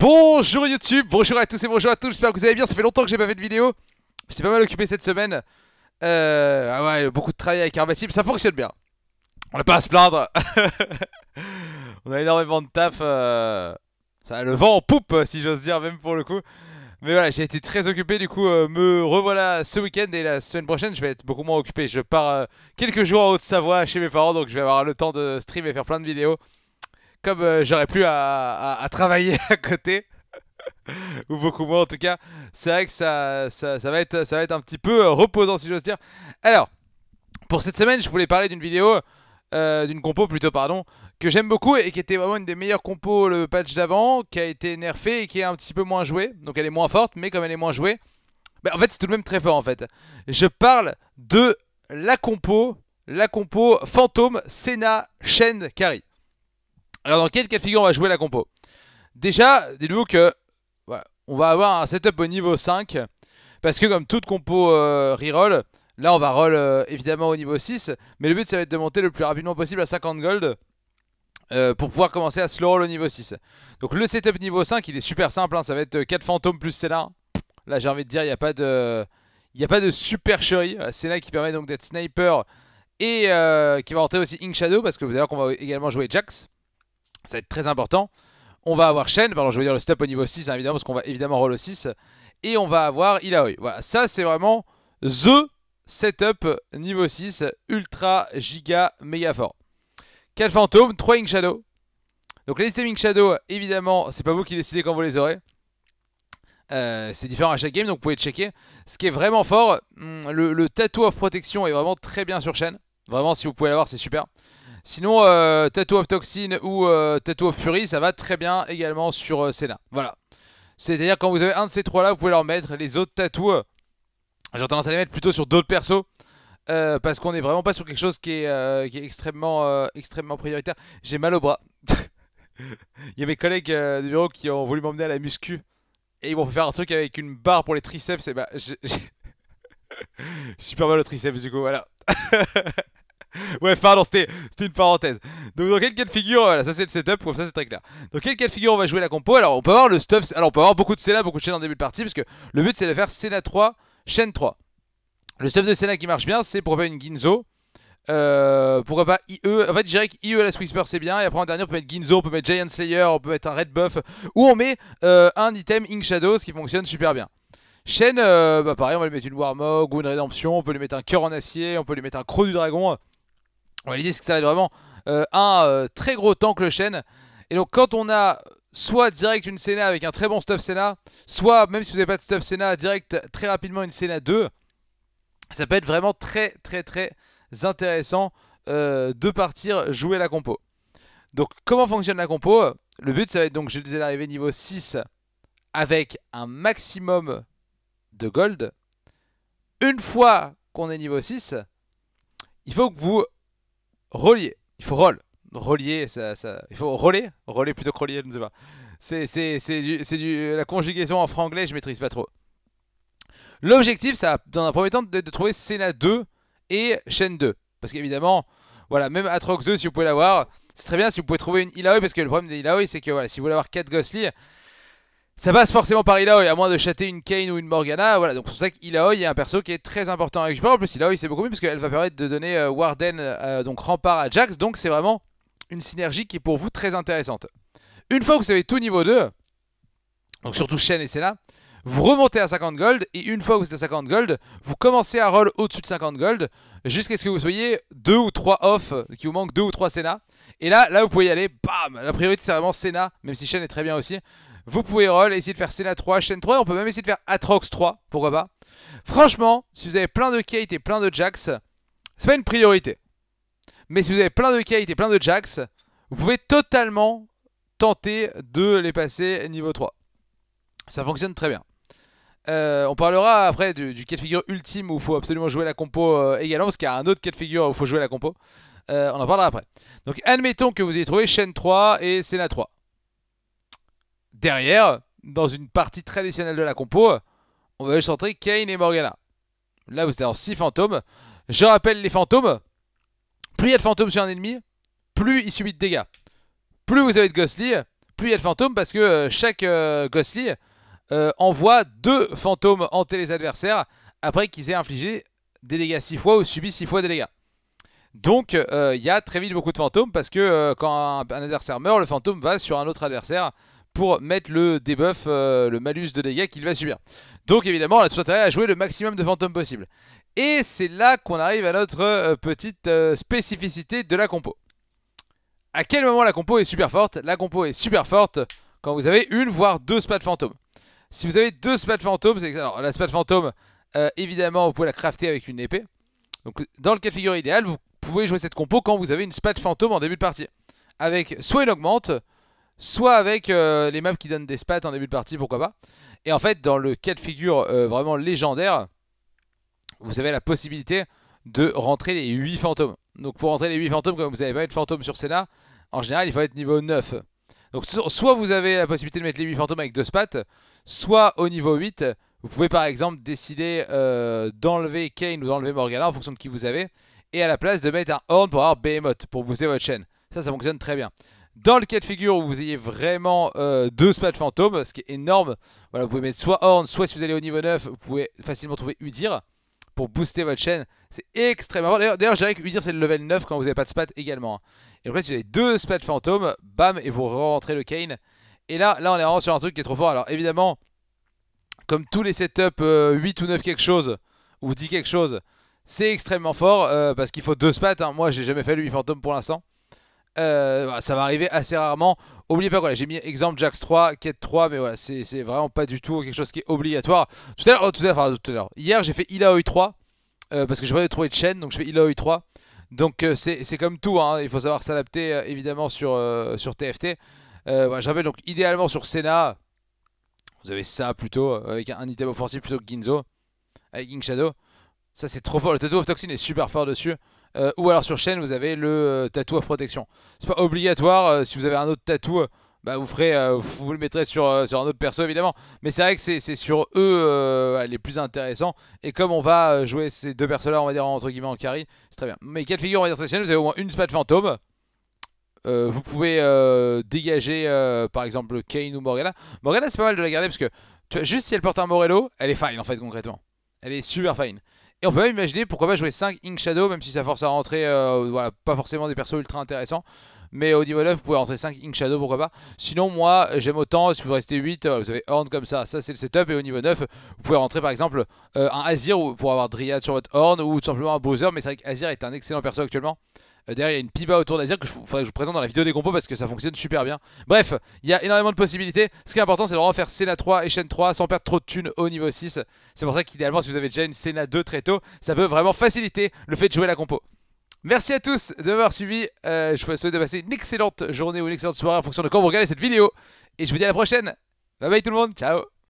Bonjour YouTube, bonjour à tous et bonjour à tous, j'espère que vous allez bien, ça fait longtemps que j'ai pas fait de vidéo J'étais pas mal occupé cette semaine euh, Ah ouais, beaucoup de travail avec bâtiment, ça fonctionne bien On n'a pas à se plaindre On a énormément de taf euh, Ça a le vent en poupe si j'ose dire, même pour le coup Mais voilà, j'ai été très occupé, du coup euh, me revoilà ce week-end Et la semaine prochaine je vais être beaucoup moins occupé Je pars quelques jours en Haute-Savoie chez mes parents Donc je vais avoir le temps de stream et faire plein de vidéos comme euh, j'aurais plus à, travailler à côté, ou beaucoup moins en tout cas, c'est vrai que ça, va être, un petit peu euh, reposant si j'ose dire. Alors, pour cette semaine, je voulais parler d'une vidéo, euh, d'une compo plutôt, pardon, que j'aime beaucoup et qui était vraiment une des meilleures compos le patch d'avant, qui a été nerfée et qui est un petit peu moins jouée. Donc elle est moins forte, mais comme elle est moins jouée, bah, en fait c'est tout de même très fort en fait. Je parle de la compo, la compo fantôme Senna Shen Carrie. Alors dans quel cas de figure on va jouer la compo Déjà, dites-vous que on va avoir un setup au niveau 5. Parce que comme toute compo euh, reroll, là on va roll euh, évidemment au niveau 6. Mais le but ça va être de monter le plus rapidement possible à 50 gold. Euh, pour pouvoir commencer à slow roll au niveau 6 Donc le setup niveau 5 il est super simple hein, Ça va être 4 fantômes plus Senna Là j'ai envie de dire il n'y a pas de Il n'y a pas de supercherie Senna qui permet donc d'être sniper Et qui va rentrer aussi Ink Shadow Parce que vous allez voir qu'on va également jouer Jax ça va être très important. On va avoir Shen, pardon, je veux dire le stop au niveau 6, hein, évidemment, parce qu'on va évidemment roll au 6. Et on va avoir Ilaoi. Voilà, ça c'est vraiment THE setup niveau 6, ultra, giga, méga fort. 4 fantômes, 3 Ink Shadow. Donc les liste Ink Shadow, évidemment, c'est pas vous qui décidez quand vous les aurez. Euh, c'est différent à chaque game, donc vous pouvez checker. Ce qui est vraiment fort, hmm, le, le tattoo of protection est vraiment très bien sur chaîne. Vraiment, si vous pouvez l'avoir, c'est super. Sinon, euh, Tattoo of Toxin ou euh, Tattoo of Fury, ça va très bien également sur ces euh, là Voilà. C'est-à-dire quand vous avez un de ces trois-là, vous pouvez leur mettre. Les autres tatous, j'ai tendance à les mettre plutôt sur d'autres persos. parce qu'on n'est vraiment pas sur quelque chose qui est, extrêmement, extrêmement prioritaire. J'ai mal au bras. Il y a mes collègues du bureau qui ont voulu m'emmener à la muscu. Et ils m'ont fait faire un truc avec une barre pour les triceps. Et bah, j'ai... Super mal au triceps du coup, voilà. ouais, pardon, c'était une parenthèse. Donc, dans quel cas de figure, voilà, ça c'est le setup, comme ça c'est très clair. Dans quel cas de figure on va jouer la compo Alors, on peut avoir le stuff, alors on peut avoir beaucoup de Senna, beaucoup de chaînes en début de partie, parce que le but c'est de faire Senna 3, chaîne 3. Le stuff de Senna qui marche bien, c'est pourquoi pas une Ginzo. Euh, pourquoi pas IE En fait, je dirais que IE à la Swisper c'est bien. Et après en dernier, on peut mettre Ginzo, on peut mettre Giant Slayer, on peut mettre un Red Buff. Ou on met euh, un item Ink Shadows qui fonctionne super bien. Chaîne euh, bah pareil, on va lui mettre une Warmog ou une Rédemption. On peut lui mettre un cœur en acier, on peut lui mettre un Croc du Dragon. L'idée, c'est que ça va être vraiment euh, un euh, très gros tank le chêne. Et donc, quand on a soit direct une Senna avec un très bon stuff Senna, soit même si vous n'avez pas de stuff Senna, direct très rapidement une Senna 2, ça peut être vraiment très très très intéressant euh, de partir jouer la compo. Donc comment fonctionne la compo Le but ça va être donc, je disais, d'arriver niveau 6 avec un maximum de gold. Une fois qu'on est niveau 6, il faut que vous relier. Il faut roll. Relier, ça, il faut roller, roller plutôt que relier, je ne sais pas. C'est, du, du, la conjugaison en franglais, je maîtrise pas trop. L'objectif, ça, dans un premier temps, de, trouver Sena 2 et chaîne 2. Parce qu'évidemment, voilà, même Atrox 2, si vous pouvez l'avoir, c'est très bien si vous pouvez trouver une Illaoi, parce que le problème des c'est que voilà, si vous voulez avoir 4 Ghostly, ça passe forcément par Ilaoi, à moins de chater une Kane ou une Morgana. Voilà, donc c'est pour ça qu'Ilaoi est un perso qui est très important. avec en plus, Ilaoi c'est beaucoup mieux parce qu'elle va permettre de donner euh, Warden, euh, donc rempart à Jax. Donc c'est vraiment une synergie qui est pour vous très intéressante. Une fois que vous avez tout niveau 2, donc surtout Shen et Senna, vous remontez à 50 gold. Et une fois que vous êtes à 50 gold, vous commencez à roll au-dessus de 50 gold jusqu'à ce que vous soyez 2 ou 3 off, qui vous manque 2 ou 3 Senna. Et là, là vous pouvez y aller, bam La priorité c'est vraiment Senna, même si Shen est très bien aussi. Vous pouvez roll, essayer de faire Senna 3, chaîne 3, on peut même essayer de faire Atrox 3, pourquoi pas. Franchement, si vous avez plein de Kate et plein de Jax, c'est pas une priorité. Mais si vous avez plein de Kate et plein de Jax, vous pouvez totalement tenter de les passer niveau 3. Ça fonctionne très bien. Euh, on parlera après du, cas de figure ultime où il faut absolument jouer la compo euh, également, parce qu'il y a un autre cas de figure où il faut jouer la compo. Euh, on en parlera après. Donc admettons que vous ayez trouvé chaîne 3 et Sena 3. Derrière, dans une partie traditionnelle de la compo, on va centrer Kane et Morgana. Là, vous êtes en 6 fantômes. Je rappelle les fantômes. Plus il y a de fantômes sur un ennemi, plus il subit de dégâts. Plus vous avez de Ghostly, plus il y a de fantômes parce que euh, chaque euh, Ghostly euh, envoie deux fantômes hanter les adversaires après qu'ils aient infligé des dégâts 6 fois ou subi 6 fois des dégâts. Donc il y a très vite beaucoup de fantômes parce que quand un adversaire meurt, le fantôme va sur un autre adversaire pour mettre le debuff, euh, le malus de dégâts qu'il va subir. Donc évidemment, on a tout intérêt à jouer le maximum de fantômes possible. Et c'est là qu'on arrive à notre euh, petite euh, spécificité de la compo. À quel moment la compo est super forte La compo est super forte quand vous avez une voire deux spats de fantômes. Si vous avez deux spats de fantômes, c'est alors la spat fantôme, évidemment, vous pouvez la crafter avec une épée. Donc dans le cas de figure idéal, vous pouvez jouer cette compo quand vous avez une spat fantôme en début de partie. Avec soit une augmente, soit avec euh, les maps qui donnent des spats en début de partie, pourquoi pas. Et en fait, dans le cas de figure euh, vraiment légendaire, vous avez la possibilité de rentrer les 8 fantômes. Donc pour rentrer les 8 fantômes, comme vous n'avez pas être de fantômes sur Senna, en général, il faut être niveau 9. Donc soit vous avez la possibilité de mettre les 8 fantômes avec 2 spats, soit au niveau 8, vous pouvez par exemple décider euh, d'enlever Kane ou d'enlever Morgana en fonction de qui vous avez, et à la place de mettre un Horn pour avoir Behemoth, pour booster votre chaîne. Ça, ça fonctionne très bien dans le cas de figure où vous ayez vraiment euh, deux spats fantômes, ce qui est énorme, voilà, vous pouvez mettre soit Horn, soit si vous allez au niveau 9, vous pouvez facilement trouver Udir pour booster votre chaîne. C'est extrêmement fort D'ailleurs, je dirais que Udir c'est le level 9 quand vous n'avez pas de spat également. Hein. Et après si vous avez deux spats fantômes, bam, et vous rentrez le Kane. Et là, là, on est vraiment sur un truc qui est trop fort. Alors évidemment, comme tous les setups 8 euh, ou 9 quelque chose, ou 10 quelque chose, c'est extrêmement fort euh, parce qu'il faut deux spats. Hein. Moi, j'ai jamais fait 8 fantôme pour l'instant. Euh, bah, ça va arriver assez rarement. Oubliez pas, voilà, j'ai mis exemple Jax 3, quête 3, mais c'est vraiment pas du tout quelque chose qui est obligatoire. Tout à oh, tout l'heure, hier j'ai fait Ilaoi 3, euh, parce que j'ai pas trouvé de chaîne, donc je fais Ilaoi 3. Donc euh, c'est comme tout, hein, il faut savoir s'adapter évidemment sur, sur TFT. je rappelle donc idéalement sur Senna, vous avez ça plutôt, avec un, item offensif plutôt que Ginzo, avec King Shadow. Ça c'est trop fort, le Tattoo of Toxin est super fort dessus. Euh, ou alors sur chaîne, vous avez le euh, tatouage of protection. C'est pas obligatoire, euh, si vous avez un autre tatouage. bah vous, ferez, vous le mettrez sur, sur un autre perso évidemment. Mais c'est vrai que c'est sur eux les plus intéressants. Et comme on va jouer ces deux persos-là, on va dire entre guillemets en carry, c'est très bien. Mais quelle figure, on va dire vous avez au moins une spat fantôme. vous pouvez dégager par exemple Kane ou Morgana. Morgana c'est pas mal de la garder parce que juste si elle porte un Morello, elle est fine en fait concrètement. Elle est super fine. Et on peut même imaginer pourquoi pas jouer 5 Ink Shadow, même si ça force à rentrer, euh, pas forcément des persos ultra intéressants. Mais au niveau 9, vous pouvez rentrer 5 Ink Shadow, pourquoi pas. Sinon, moi, j'aime autant, si vous restez 8, euh, vous avez Horn comme ça, ça c'est le setup. Et au niveau 9, vous pouvez rentrer par exemple euh, un Azir pour avoir Dryad sur votre Horn, ou tout simplement un Bowser. Mais c'est vrai qu'Azir est un excellent perso actuellement. Euh, derrière il y a une piba autour d'Azir que je, que je vous présente dans la vidéo des compos parce que ça fonctionne super bien. Bref, il y a énormément de possibilités. Ce qui est important c'est de vraiment faire 3 et chaîne 3 sans perdre trop de thunes au niveau 6. C'est pour ça qu'idéalement si vous avez déjà une Senna 2 très tôt, ça peut vraiment faciliter le fait de jouer la compo. Merci à tous de m'avoir suivi, euh, je vous souhaite de passer une excellente journée ou une excellente soirée en fonction de quand vous regardez cette vidéo. Et je vous dis à la prochaine, bye bye tout le monde, ciao